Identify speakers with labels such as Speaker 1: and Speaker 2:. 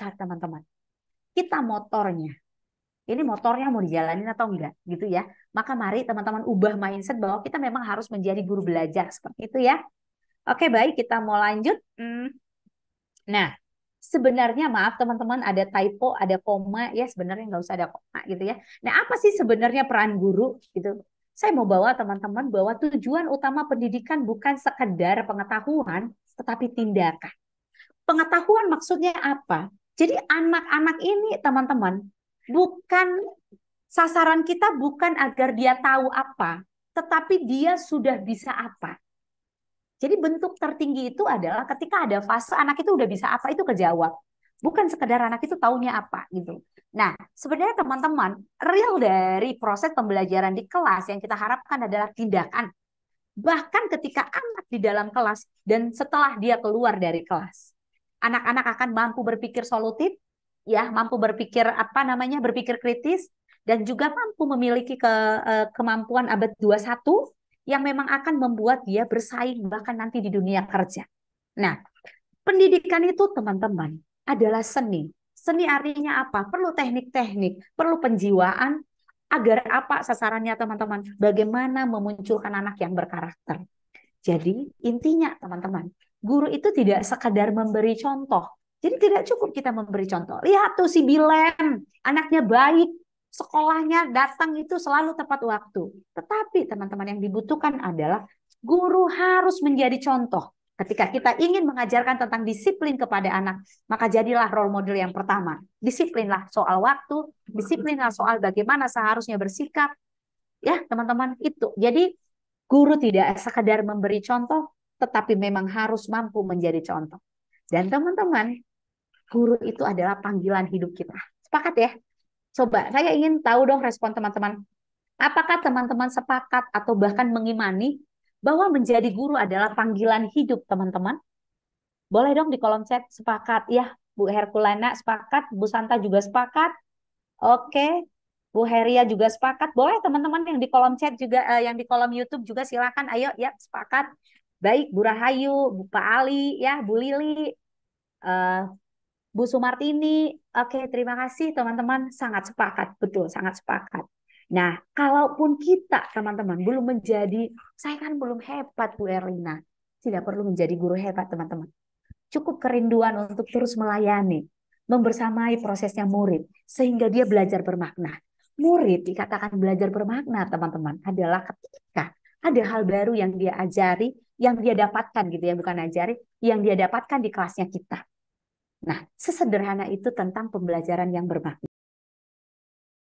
Speaker 1: besar teman-teman. Kita motornya. Ini motornya mau dijalanin atau enggak gitu ya. Maka mari teman-teman ubah mindset bahwa kita memang harus menjadi guru belajar seperti itu ya. Oke baik kita mau lanjut. Hmm. Nah sebenarnya maaf teman-teman ada typo ada koma ya sebenarnya nggak usah ada koma gitu ya. Nah apa sih sebenarnya peran guru gitu? Saya mau bawa teman-teman bahwa tujuan utama pendidikan bukan sekedar pengetahuan tetapi tindakan. Pengetahuan maksudnya apa? Jadi anak-anak ini teman-teman bukan sasaran kita bukan agar dia tahu apa, tetapi dia sudah bisa apa. Jadi bentuk tertinggi itu adalah ketika ada fase anak itu udah bisa apa itu kejawab. Bukan sekedar anak itu taunya apa gitu. Nah, sebenarnya teman-teman, real dari proses pembelajaran di kelas yang kita harapkan adalah tindakan. Bahkan ketika anak di dalam kelas dan setelah dia keluar dari kelas anak-anak akan mampu berpikir solutif, ya, mampu berpikir apa namanya, berpikir kritis dan juga mampu memiliki ke, eh, kemampuan abad 21 yang memang akan membuat dia bersaing bahkan nanti di dunia kerja. Nah, pendidikan itu teman-teman adalah seni. Seni artinya apa? Perlu teknik-teknik, perlu penjiwaan agar apa sasarannya teman-teman? Bagaimana memunculkan anak yang berkarakter. Jadi intinya teman-teman, guru itu tidak sekadar memberi contoh. Jadi tidak cukup kita memberi contoh. Lihat tuh si Bilem, anaknya baik, sekolahnya datang itu selalu tepat waktu. Tetapi teman-teman yang dibutuhkan adalah guru harus menjadi contoh. Ketika kita ingin mengajarkan tentang disiplin kepada anak, maka jadilah role model yang pertama. Disiplinlah soal waktu, disiplinlah soal bagaimana seharusnya bersikap. Ya, teman-teman, itu. Jadi guru tidak sekadar memberi contoh, tetapi memang harus mampu menjadi contoh. Dan teman-teman, guru itu adalah panggilan hidup kita. Sepakat ya? Coba, saya ingin tahu dong respon teman-teman. Apakah teman-teman sepakat atau bahkan mengimani bahwa menjadi guru adalah panggilan hidup teman-teman? Boleh dong di kolom chat sepakat ya, Bu Herkulana sepakat, Bu Santa juga sepakat. Oke, Bu Heria juga sepakat. Boleh teman-teman yang di kolom chat juga eh, yang di kolom YouTube juga silakan ayo ya sepakat. Baik, Bu Rahayu, Bu Pak Ali, ya, Bu Lili, uh, Bu Sumartini. Oke, terima kasih teman-teman. Sangat sepakat, betul, sangat sepakat. Nah, kalaupun kita teman-teman belum menjadi, saya kan belum hebat Bu Erlina. Tidak perlu menjadi guru hebat teman-teman. Cukup kerinduan untuk terus melayani, membersamai prosesnya murid, sehingga dia belajar bermakna. Murid dikatakan belajar bermakna teman-teman adalah ketika ada hal baru yang dia ajari yang dia dapatkan gitu ya, bukan ajarin, yang dia dapatkan di kelasnya kita. Nah, sesederhana itu tentang pembelajaran yang bermakna.